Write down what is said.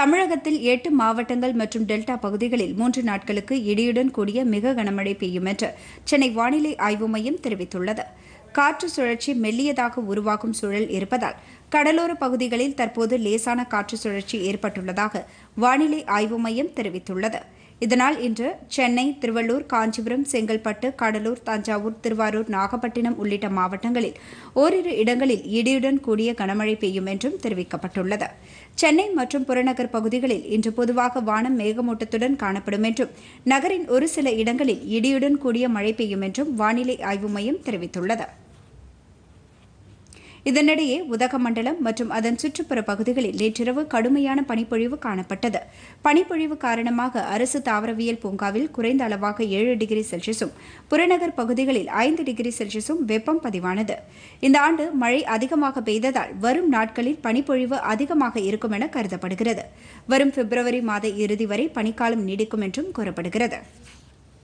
தமிழகத்தில் எட்டு மாவட்டங்கள் மற்றும் டெல்டா பகுதிகளில் மூன்று நாட்களுக்கு இடியுடன் கூடிய மிக கனமழை பெய்யும் என்று சென்னை வானிலை ஆய்வு மையம் தெரிவித்துள்ளது காற்று சுழற்சி மெல்லியதாக உருவாகும் சூழல் இருப்பதால் கடலோர பகுதிகளில் தற்போது லேசான காற்று சுழற்சி ஏற்பட்டுள்ளதாக வானிலை ஆய்வு மையம் தெரிவித்துள்ளது இதனால் இன்று சென்னை திருவள்ளூர் காஞ்சிபுரம் செங்கல்பட்டு கடலூர் தஞ்சாவூர் திருவாரூர் நாகப்பட்டினம் உள்ளிட்ட மாவட்டங்களில் ஓரிரு இடங்களில் இடியுடன் கூடிய கனமழை பெய்யும் என்றும் தெரிவிக்கப்பட்டுள்ளது சென்னை மற்றும் புறநகர் பகுதிகளில் இன்று பொதுவாக வானம் மேகமூட்டத்துடன் காணப்படும் என்றும் நகரின் ஒரு சில இடங்களில் இடியுடன் கூடிய மழை பெய்யும் என்றும் வானிலை ஆய்வு மையம் தெரிவித்துள்ளது இதனிடையே உதகமண்டலம் மற்றும் அதன் சுற்றுப்புற பகுதிகளில் நேற்றிரவு கடுமையான பனிப்பொழிவு காணப்பட்டது பனிப்பொழிவு காரணமாக அரசு தாவரவியல் பூங்காவில் குறைந்த அளவாக ஏழு டிகிரி செல்சியஸும் புறநகர் பகுதிகளில் ஐந்து டிகிரி செல்சியஸும் வெப்பம் பதிவானது இந்த ஆண்டு மழை அதிகமாக பெய்ததால் வரும் நாட்களில் பனிப்பொழிவு அதிகமாக இருக்கும் என கருதப்படுகிறது வரும் பிப்ரவரி மாத இறுதி வரை பனிக்காலம் நீடிக்கும் என்றும் கூறப்படுகிறது